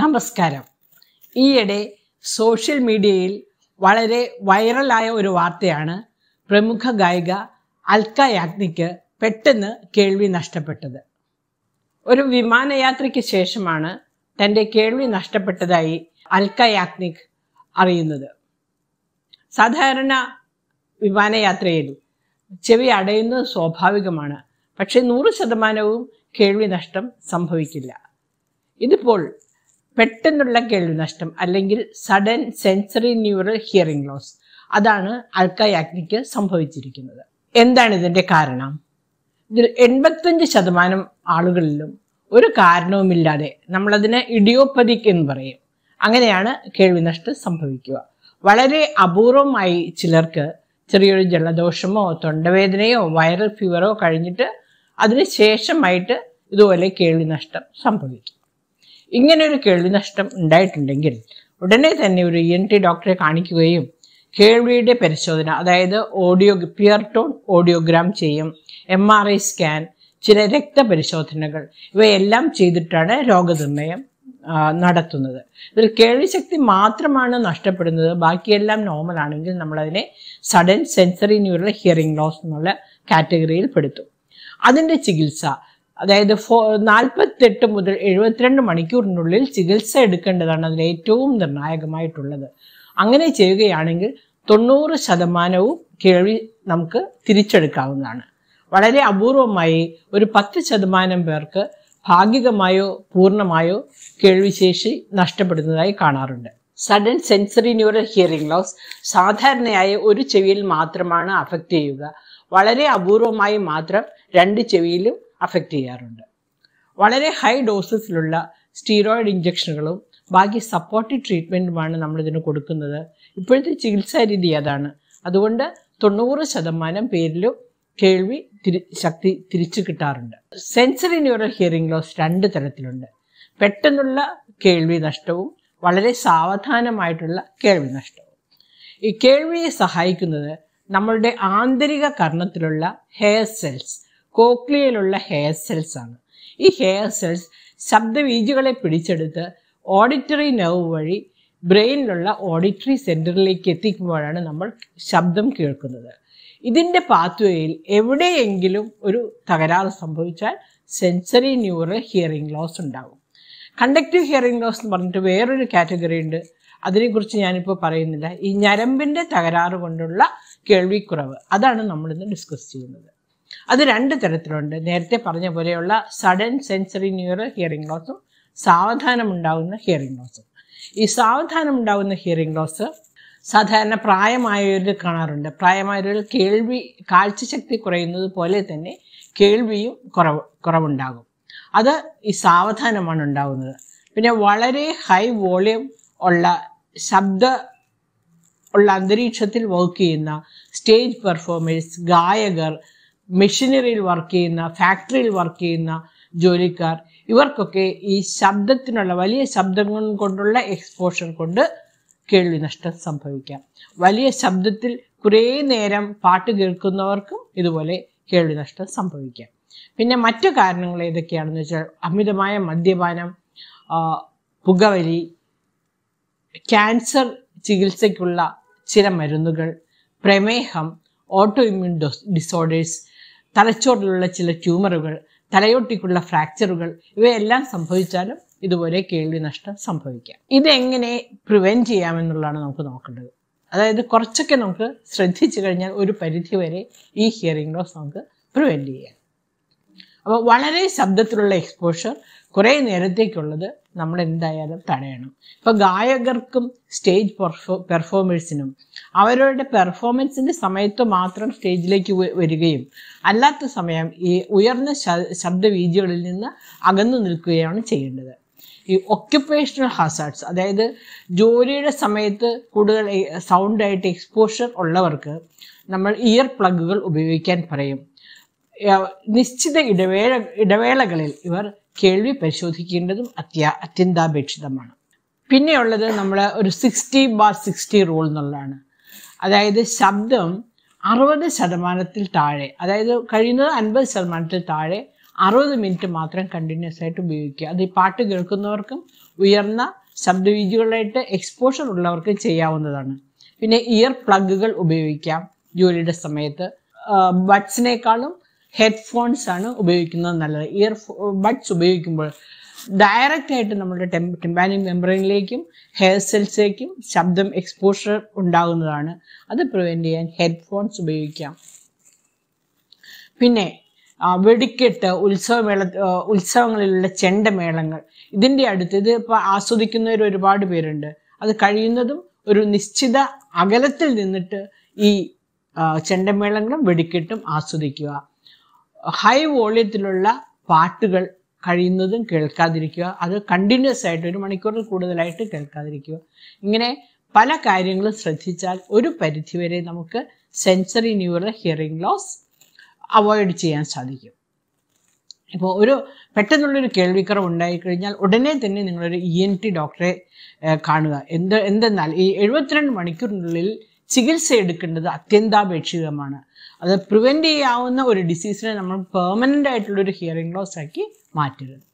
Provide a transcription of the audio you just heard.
നമസ്കാരം ഈയിടെ സോഷ്യൽ മീഡിയയിൽ വളരെ വൈറലായ ഒരു വാർത്തയാണ് പ്രമുഖ ഗായിക അൽക്ക യാഗ്നിക്ക് പെട്ടെന്ന് കേൾവി നഷ്ടപ്പെട്ടത് ഒരു വിമാനയാത്രയ്ക്ക് ശേഷമാണ് തൻ്റെ കേൾവി നഷ്ടപ്പെട്ടതായി അൽക്ക യാഗ്നിക് അറിയുന്നത് സാധാരണ വിമാനയാത്രയിൽ ചെവി അടയുന്നത് സ്വാഭാവികമാണ് പക്ഷേ നൂറ് ശതമാനവും കേൾവി നഷ്ടം സംഭവിക്കില്ല ഇതിപ്പോൾ പെട്ടെന്നുള്ള കേൾവിനഷ്ടം അല്ലെങ്കിൽ sudden sensory neural hearing loss അതാണ് അൽക്കയാഗ്നിക്ക് സംഭവിച്ചിരിക്കുന്നത് എന്താണ് ഇതിൻ്റെ കാരണം ഇതിൽ എൺപത്തഞ്ച് ശതമാനം ആളുകളിലും ഒരു കാരണവുമില്ലാതെ നമ്മളതിനെ ഇഡിയോപ്പതിക് എന്ന് പറയും അങ്ങനെയാണ് കേൾവിനഷ്ടം സംഭവിക്കുക വളരെ അപൂർവമായി ചിലർക്ക് ചെറിയൊരു ജലദോഷമോ തൊണ്ടവേദനയോ വൈറൽ ഫീവറോ കഴിഞ്ഞിട്ട് അതിന് ശേഷമായിട്ട് ഇതുപോലെ കേൾവിനഷ്ടം സംഭവിക്കും ഇങ്ങനൊരു കേൾവി നഷ്ടം ഉണ്ടായിട്ടുണ്ടെങ്കിൽ ഉടനെ തന്നെ ഒരു ഇ എൻ ടി ഡോക്ടറെ കാണിക്കുകയും കേൾവിയുടെ പരിശോധന അതായത് ഓഡിയോ ടോൺ ഓഡിയോഗ്രാം ചെയ്യും എം ആർ ഐ സ്കാൻ ചില രക്തപരിശോധനകൾ ഇവയെല്ലാം ചെയ്തിട്ടാണ് രോഗനിർണയം നടത്തുന്നത് ഇതിൽ കേൾവിശക്തി മാത്രമാണ് നഷ്ടപ്പെടുന്നത് ബാക്കിയെല്ലാം നോർമൽ ആണെങ്കിൽ നമ്മളതിനെ sudden sensory neural hearing loss എന്നുള്ള കാറ്റഗറിയിൽ പെടുത്തും അതിൻ്റെ ചികിത്സ അതായത് ഫോ നാൽപ്പത്തെട്ട് മുതൽ എഴുപത്തിരണ്ട് മണിക്കൂറിനുള്ളിൽ ചികിത്സ എടുക്കേണ്ടതാണ് അതിൽ ഏറ്റവും നിർണായകമായിട്ടുള്ളത് അങ്ങനെ ചെയ്യുകയാണെങ്കിൽ തൊണ്ണൂറ് ശതമാനവും കേൾവി നമുക്ക് തിരിച്ചെടുക്കാവുന്നതാണ് വളരെ അപൂർവമായി ഒരു പത്ത് ശതമാനം പേർക്ക് ഭാഗികമായോ പൂർണ്ണമായോ കേൾവിശേഷി നഷ്ടപ്പെടുന്നതായി കാണാറുണ്ട് sudden sensory neural hearing loss സാധാരണയായി ഒരു ചെവിയിൽ മാത്രമാണ് അഫക്റ്റ് ചെയ്യുക വളരെ അപൂർവമായി മാത്രം രണ്ട് ചെവിയിലും അഫക്റ്റ് ചെയ്യാറുണ്ട് വളരെ ഹൈ ഡോസസിലുള്ള സ്റ്റീറോയിഡ് ഇഞ്ചക്ഷനുകളും ബാക്കി സപ്പോർട്ടീവ് ട്രീറ്റ്മെൻറ്റുമാണ് നമ്മളിതിന് കൊടുക്കുന്നത് ഇപ്പോഴത്തെ ചികിത്സാ രീതി അതാണ് അതുകൊണ്ട് തൊണ്ണൂറ് ശതമാനം പേരിലും കേൾവി തിരി ശക്തി തിരിച്ചു കിട്ടാറുണ്ട് സെൻസറി ന്യൂറൽ ഹിയറിംഗ് ലോസ് രണ്ട് തരത്തിലുണ്ട് പെട്ടെന്നുള്ള കേൾവി നഷ്ടവും വളരെ സാവധാനമായിട്ടുള്ള കേൾവി നഷ്ടവും ഈ കേൾവിയെ സഹായിക്കുന്നത് നമ്മളുടെ ആന്തരിക കർണത്തിലുള്ള ഹെയർ സെൽസ് കോക്ലിയയിലുള്ള ഹെയർ സെൽസ് ആണ് ഈ ഹെയർ സെൽസ് ശബ്ദവീജുകളെ പിടിച്ചെടുത്ത് ഓഡിറ്ററി നെർവ് വഴി ബ്രെയിനിലുള്ള ഓഡിറ്ററി സെൻറ്ററിലേക്ക് എത്തിക്കുമ്പോഴാണ് നമ്മൾ ശബ്ദം കേൾക്കുന്നത് ഇതിൻ്റെ പാത്വേയിൽ എവിടെയെങ്കിലും ഒരു തകരാറ് സംഭവിച്ചാൽ സെൻസറി ന്യൂറൽ ഹിയറിംഗ് ലോസ് ഉണ്ടാകും കണ്ടക്റ്റീവ് ഹിയറിംഗ് ലോസ് എന്ന് പറഞ്ഞിട്ട് വേറൊരു കാറ്റഗറി ഉണ്ട് അതിനെക്കുറിച്ച് ഞാനിപ്പോൾ പറയുന്നില്ല ഈ ഞരമ്പിൻ്റെ തകരാറ് കൊണ്ടുള്ള കേൾവിക്കുറവ് അതാണ് നമ്മളിന്ന് ഡിസ്കസ് ചെയ്യുന്നത് അത് രണ്ട് തരത്തിലുണ്ട് നേരത്തെ പറഞ്ഞ പോലെയുള്ള സഡൻ സെൻസറി ന്യൂറൽ ഹിയറിംഗ് ലോസും സാവധാനമുണ്ടാകുന്ന ഹിയറിംഗ് ലോസും ഈ സാവധാനം ഉണ്ടാകുന്ന ഹിയറിംഗ് ലോസ് സാധാരണ പ്രായമായവരിൽ കാണാറുണ്ട് പ്രായമായവരിൽ കേൾവി കാഴ്ചശക്തി കുറയുന്നത് പോലെ തന്നെ കേൾവിയും കുറവ് കുറവുണ്ടാകും അത് ഈ സാവധാനമാണ് ഉണ്ടാകുന്നത് പിന്നെ വളരെ ഹൈ വോളിയം ഉള്ള ശബ്ദ ഉള്ള അന്തരീക്ഷത്തിൽ വർക്ക് ചെയ്യുന്ന സ്റ്റേജ് പെർഫോമേഴ്സ് ഗായകർ മെഷീനറിയിൽ വർക്ക് ചെയ്യുന്ന ഫാക്ടറിയിൽ വർക്ക് ചെയ്യുന്ന ജോലിക്കാർ ഇവർക്കൊക്കെ ഈ ശബ്ദത്തിനുള്ള വലിയ ശബ്ദങ്ങൾ കൊണ്ടുള്ള എക്സ്പോഷർ കൊണ്ട് കേൾവി നഷ്ടം സംഭവിക്കാം വലിയ ശബ്ദത്തിൽ കുറേ നേരം പാട്ട് കേൾക്കുന്നവർക്കും ഇതുപോലെ കേൾവി നഷ്ടം സംഭവിക്കാം പിന്നെ മറ്റു കാരണങ്ങൾ ഏതൊക്കെയാണെന്ന് വെച്ചാൽ അമിതമായ മദ്യപാനം പുകവലി ക്യാൻസർ ചികിത്സയ്ക്കുള്ള ചില മരുന്നുകൾ പ്രമേഹം ഓട്ടോ ഇമ്മ്യൂൺ ഡിസോർഡേഴ്സ് തലച്ചോറിലുള്ള ചില ട്യൂമറുകൾ തലയോട്ടിക്കുള്ള ഫ്രാക്ചറുകൾ ഇവയെല്ലാം സംഭവിച്ചാലും ഇതുപോലെ കേൾവി നഷ്ടം സംഭവിക്കാം ഇതെങ്ങനെ പ്രിവെൻറ്റ് ചെയ്യാമെന്നുള്ളതാണ് നമുക്ക് നോക്കേണ്ടത് അതായത് കുറച്ചൊക്കെ നമുക്ക് ശ്രദ്ധിച്ചു കഴിഞ്ഞാൽ ഒരു പരിധി വരെ ഈ ഹിയറിംഗ് ലോസ് നമുക്ക് പ്രിവെൻറ്റ് ചെയ്യാം അപ്പോൾ വളരെ ശബ്ദത്തിലുള്ള എക്സ്പോഷർ കുറേ നേരത്തേക്കുള്ളത് നമ്മൾ എന്തായാലും തടയണം ഇപ്പൊ ഗായകർക്കും സ്റ്റേജ് പെർഫോമേഴ്സിനും അവരുടെ പെർഫോമൻസിന്റെ സമയത്ത് മാത്രം സ്റ്റേജിലേക്ക് വരികയും അല്ലാത്ത സമയം ഈ ഉയർന്ന വീതികളിൽ നിന്ന് അകന്നു നിൽക്കുകയാണ് ചെയ്യേണ്ടത് ഈ ഒക്യുപ്പേഷണൽ ഹസാർട്സ് അതായത് ജോലിയുടെ സമയത്ത് കൂടുതൽ സൗണ്ടായിട്ട് എക്സ്പോഷർ ഉള്ളവർക്ക് നമ്മൾ ഇയർ പ്ലഗുകൾ ഉപയോഗിക്കാൻ പറയും നിശ്ചിത ഇടവേള ഇടവേളകളിൽ ഇവർ കേൾവി പരിശോധിക്കേണ്ടതും അത്യ അത്യന്താപേക്ഷിതമാണ് പിന്നെയുള്ളത് നമ്മൾ ഒരു സിക്സ്റ്റി ബാർ സിക്സ്റ്റി റൂൾ എന്നുള്ളതാണ് അതായത് ശബ്ദം അറുപത് ശതമാനത്തിൽ താഴെ അതായത് കഴിയുന്നത് അൻപത് ശതമാനത്തിൽ താഴെ അറുപത് മിനിറ്റ് മാത്രം കണ്ടിന്യൂസ് ആയിട്ട് ഉപയോഗിക്കുക അത് ഈ പാട്ട് കേൾക്കുന്നവർക്കും ഉയർന്ന ശബ്ദവീജികളായിട്ട് എക്സ്പോഷർ ഉള്ളവർക്കും ചെയ്യാവുന്നതാണ് പിന്നെ ഇയർ പ്ലഗുകൾ ഉപയോഗിക്കാം ജോലിയുടെ സമയത്ത് ബഡ്സിനേക്കാളും ഹെഡ്ഫോൺസ് ആണ് ഉപയോഗിക്കുന്നത് നല്ലത് ഇയർ ബഡ്സ് ഉപയോഗിക്കുമ്പോൾ ഡയറക്റ്റ് ആയിട്ട് നമ്മുടെ ടെമ്പാനിക് മെമ്പറിനിലേക്കും ഹെയർ സെൽസിലേക്കും ശബ്ദം എക്സ്പോഷർ ഉണ്ടാകുന്നതാണ് അത് പ്രിവെൻറ്റ് ചെയ്യാൻ ഹെഡ്ഫോൺസ് ഉപയോഗിക്കാം പിന്നെ വെടിക്കെട്ട് ഉത്സവമേള ഉത്സവങ്ങളിലുള്ള ചെണ്ടമേളങ്ങൾ ഇതിൻ്റെ അടുത്ത് ഇത് ഇപ്പോൾ ആസ്വദിക്കുന്നവർ ഒരുപാട് പേരുണ്ട് അത് കഴിയുന്നതും ഒരു നിശ്ചിത അകലത്തിൽ നിന്നിട്ട് ഈ ചെണ്ടമേളങ്ങളും വെടിക്കെട്ടും ആസ്വദിക്കുക ഹൈ വോള്യത്തിലുള്ള പാട്ടുകൾ കഴിയുന്നതും കേൾക്കാതിരിക്കുക അത് കണ്ടിന്യൂസ് ആയിട്ട് ഒരു മണിക്കൂറിൽ കൂടുതലായിട്ട് കേൾക്കാതിരിക്കുക ഇങ്ങനെ പല കാര്യങ്ങളും ശ്രദ്ധിച്ചാൽ ഒരു പരിധിവരെ നമുക്ക് sensory neural hearing loss avoid ചെയ്യാൻ സാധിക്കും ഇപ്പോൾ ഒരു പെട്ടെന്നുള്ളൊരു കേൾവിക്കുറവ് ഉണ്ടായിക്കഴിഞ്ഞാൽ ഉടനെ തന്നെ നിങ്ങളൊരു ഇ എൻ ടി ഡോക്ടറെ കാണുക എന്ത് എന്തെന്നാൽ ഈ എഴുപത്തിരണ്ട് മണിക്കൂറിനുള്ളിൽ ചികിത്സ എടുക്കേണ്ടത് അത്യന്താപേക്ഷിതമാണ് അത് പ്രിവെൻറ്റ് ചെയ്യാവുന്ന ഒരു ഡിസീസിനെ നമ്മൾ പെർമനൻ്റ് ആയിട്ടുള്ളൊരു ഹിയറിംഗ് ലോസ് ആക്കി മാറ്റരുത്